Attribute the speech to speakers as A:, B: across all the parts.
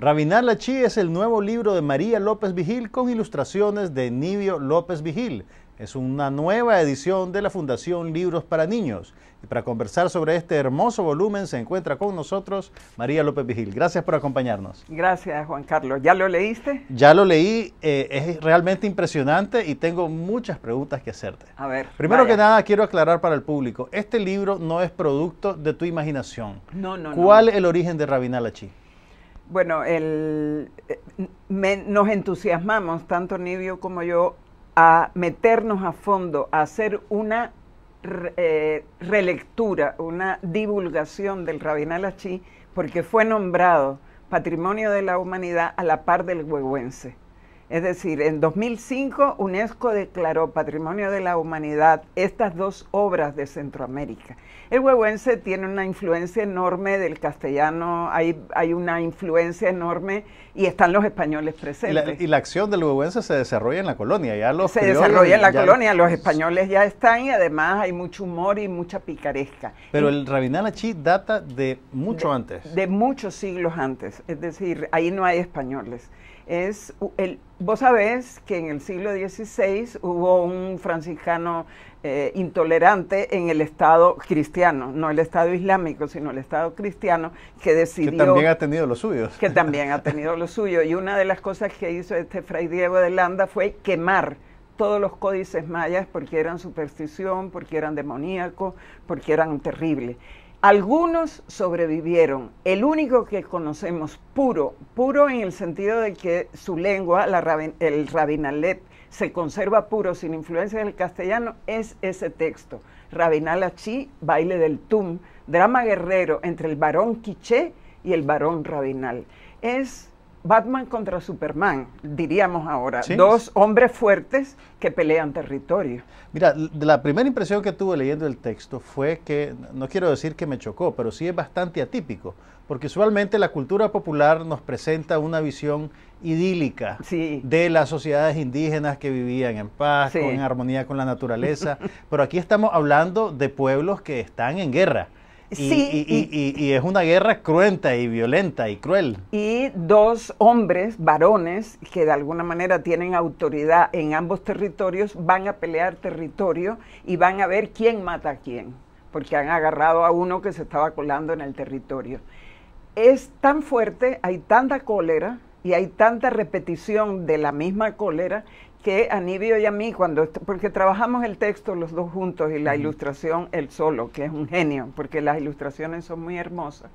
A: Rabinar Lachí es el nuevo libro de María López Vigil con ilustraciones de Nivio López Vigil. Es una nueva edición de la Fundación Libros para Niños. Y para conversar sobre este hermoso volumen se encuentra con nosotros María López Vigil. Gracias por acompañarnos.
B: Gracias, Juan Carlos. ¿Ya lo leíste?
A: Ya lo leí. Eh, es realmente impresionante y tengo muchas preguntas que hacerte.
B: A ver. Primero que
A: nada, quiero aclarar para el público, este libro no es producto de tu imaginación.
B: No, no, ¿Cuál no. ¿Cuál el
A: origen de Rabinalachi?
B: Bueno, eh, nos entusiasmamos, tanto Nibio como yo, a meternos a fondo, a hacer una eh, relectura, una divulgación del Rabinal Achí, porque fue nombrado Patrimonio de la Humanidad a la par del Huehuense. Es decir, en 2005 UNESCO declaró Patrimonio de la Humanidad estas dos obras de Centroamérica. El huehuense tiene una influencia enorme del castellano, hay, hay una influencia enorme y están los españoles presentes.
A: Y la, acción del huehuense se desarrolla en la colonia, ya los Se desarrolla en la colonia, los españoles
B: ya están y además hay mucho humor y mucha picaresca. Pero el
A: el Rabinalachi data de mucho antes. De muchos siglos antes, es
B: decir, ahí no hay españoles. Es el Vos sabés que en el siglo XVI hubo un franciscano eh, intolerante en el Estado cristiano, no el Estado islámico, sino el Estado cristiano, que decidió... Que también ha
A: tenido los suyos. Que
B: también ha tenido lo suyo. Y una de las cosas que hizo este fray Diego de Landa fue quemar todos los códices mayas porque eran superstición, porque eran demoníacos, porque eran terribles. Algunos sobrevivieron. El único que conocemos puro, puro en el sentido de que su lengua, el rabinalet, se conserva puro sin influencia del castellano, es ese texto. Rabinal Achí, Baile del Tum, drama guerrero entre el varón Quiché y el varón Rabinal. Es Batman contra Superman, diríamos ahora, dos hombres fuertes
A: que pelean territorio. Mira, la primera impresión que tuve leyendo el texto fue que, no quiero decir que me chocó, pero sí es bastante atípico, porque usualmente la cultura popular nos presenta una visión idílica de las sociedades indígenas que vivían en paz, en armonía con la naturaleza, pero aquí estamos hablando de pueblos que están en guerra y, y, es una guerra cruenta y violenta y cruel.
B: Y dos hombres, varones, que de alguna manera tienen autoridad en ambos territorios, van a pelear territorio y van a ver quién mata a quién, porque han agarrado a uno que se estaba colando en el territorio. Es tan fuerte, hay tanta cólera y hay tanta repetición de la misma cólera que a Nibio y a mí, cuando, porque trabajamos el texto los dos juntos y la ilustración él solo, que es un genio, porque las ilustraciones son muy hermosas.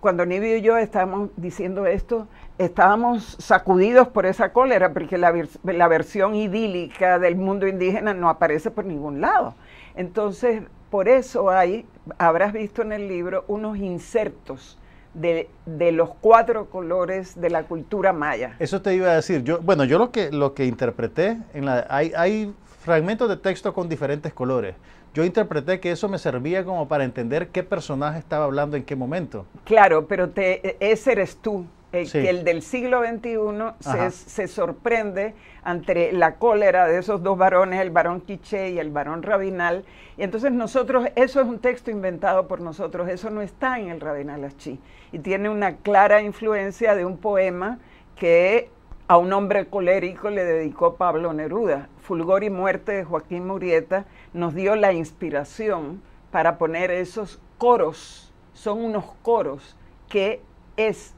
B: Cuando Nibio y yo estábamos diciendo esto, estábamos sacudidos por esa cólera, porque la, la versión idílica del mundo indígena no aparece por ningún lado. Entonces, por eso hay, habrás visto en el libro, unos insertos de, los cuatro colores de la cultura maya.
A: Eso te iba a decir. Yo, bueno, yo lo que, lo que interpreté, en la, hay, hay fragmentos de texto con diferentes colores. Yo interpreté que eso me servía como para entender qué personaje estaba hablando en qué momento.
B: Claro, pero te, e, ese eres tú. Eh, que el del siglo XXI se, sorprende ante la cólera de esos dos varones, el varón Quiché y el varón Rabinal. Y entonces nosotros, eso es un texto inventado por nosotros, eso no está en el Rabinal Achí. Y tiene una clara influencia de un poema que a un hombre colérico le dedicó Pablo Neruda. Fulgor y muerte de Joaquín Murieta nos dio la inspiración para poner esos coros, son unos coros que es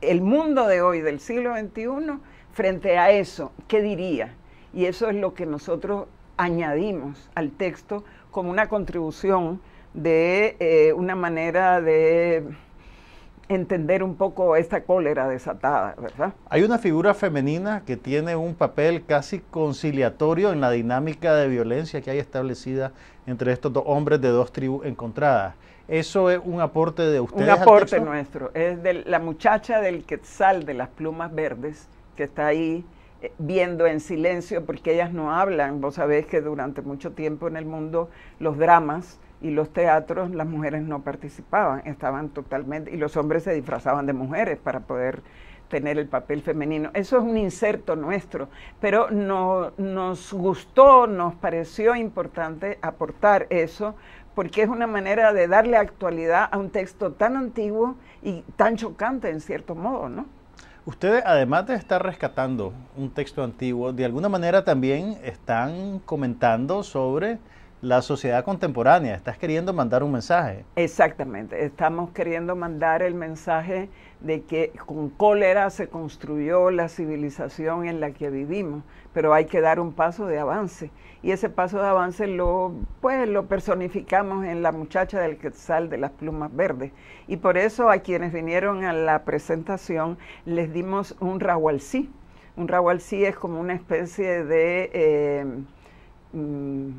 B: el mundo de hoy, del siglo XXI, frente a eso, ¿qué diría? Y eso es lo que nosotros añadimos al texto como una contribución de eh, una manera de entender un poco esta cólera desatada, ¿verdad?
A: Hay una figura femenina que tiene un papel casi conciliatorio en la dinámica de violencia que hay establecida entre estos dos hombres de dos tribus encontradas. ¿Eso es un aporte de ustedes? Un aporte
B: nuestro. Es de la muchacha del Quetzal de las plumas verdes que está ahí eh, viendo en silencio, porque ellas no hablan. Vos sabés que durante mucho tiempo en el mundo los dramas y los teatros, las mujeres no participaban, estaban totalmente, y los hombres se disfrazaban de mujeres para poder tener el papel femenino. Eso es un inserto nuestro, pero nos gustó, nos pareció importante aportar eso, porque es una manera de darle actualidad a un texto tan antiguo y tan chocante en cierto modo,
A: ¿no? Ustedes, además de estar rescatando un texto antiguo, de alguna manera también están comentando sobre la sociedad contemporánea. Estás queriendo mandar un mensaje. Exactamente, estamos queriendo mandar el mensaje de que con
B: cólera se construyó la civilización en la que vivimos, pero hay que dar un paso de avance. Y ese paso de avance lo, pues, lo personificamos en la muchacha del quetzal de las plumas verdes. Y por eso a quienes vinieron a la presentación les dimos un sí. Un sí es como una especie de... Eh, mm,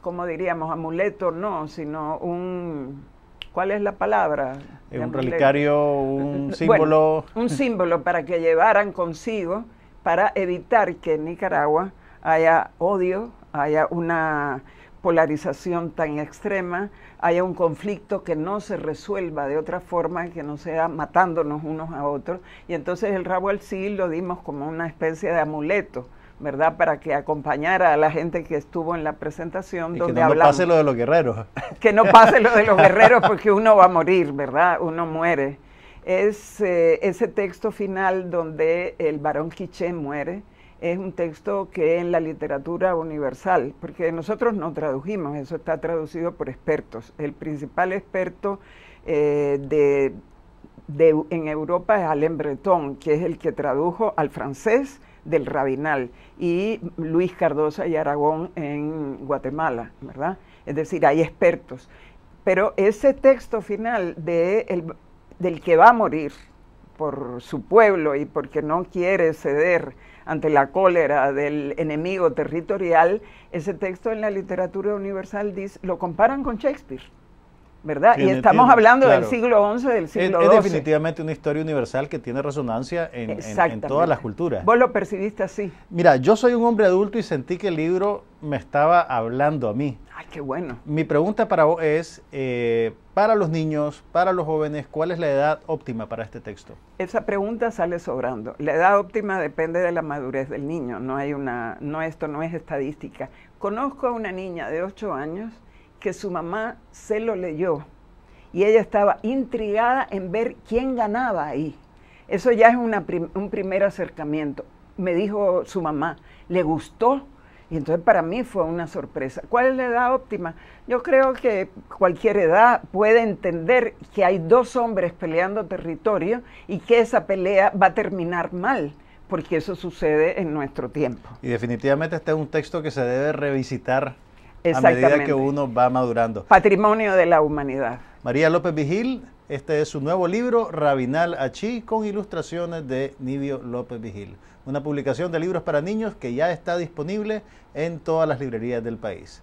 B: como diríamos, amuleto no, sino un, ¿cuál es la palabra?
A: Un relicario, un símbolo.
B: un símbolo para que llevaran consigo para evitar que en Nicaragua haya odio, haya una polarización tan extrema, haya un conflicto que no se resuelva de otra forma que no sea matándonos unos a otros. Y entonces el rabo al sí lo dimos como una especie de amuleto ¿verdad? Para que acompañara a la gente que estuvo en la presentación. donde que no, pase lo de
A: los guerreros.
B: Que no pase lo de los guerreros porque uno va a morir, ¿verdad? Uno muere. Es eh, ese texto final donde el varón Quiché muere. Es un texto que en la literatura universal, porque nosotros no tradujimos, eso está traducido por expertos. El principal experto eh, en Europa es Alain Breton, que es el que tradujo al francés del Rabinal y Luis Cardosa y Aragón en Guatemala, ¿verdad? Es decir, hay expertos. Pero ese texto final de del que va a morir por su pueblo y porque no quiere ceder ante la cólera del enemigo territorial, ese texto en la literatura universal dice, lo comparan con Shakespeare.
A: ¿verdad? y estamos hablando del
B: siglo XI, del siglo XII. Es,
A: definitivamente una historia universal que tiene resonancia en, en, todas las culturas. Vos lo percibiste así. Mira, yo soy un hombre adulto y sentí que el libro me estaba hablando a mí. Ay, qué bueno. Mi pregunta para vos es, eh, para los niños, para los jóvenes, ¿cuál es la edad óptima para este texto?
B: Esa pregunta sale sobrando. La edad óptima depende de la madurez del niño. No hay una, no esto no es estadística. Conozco a una niña de 8 años que su mamá se lo leyó y ella estaba intrigada en ver quién ganaba ahí. Eso ya es un primer acercamiento. Me dijo su mamá, le gustó. Y entonces para mí fue una sorpresa. ¿Cuál es la edad óptima? Yo creo que cualquier edad puede entender que hay dos hombres peleando territorio y que esa pelea va a terminar mal porque eso sucede en nuestro tiempo.
A: Y definitivamente este es un texto que se debe revisitar a medida que uno va madurando. Patrimonio de la humanidad. María López Vigil, este es su nuevo libro, Rabinal Achí, con ilustraciones de Nivio López Vigil. Una publicación de libros para niños que ya está disponible en todas las librerías del país.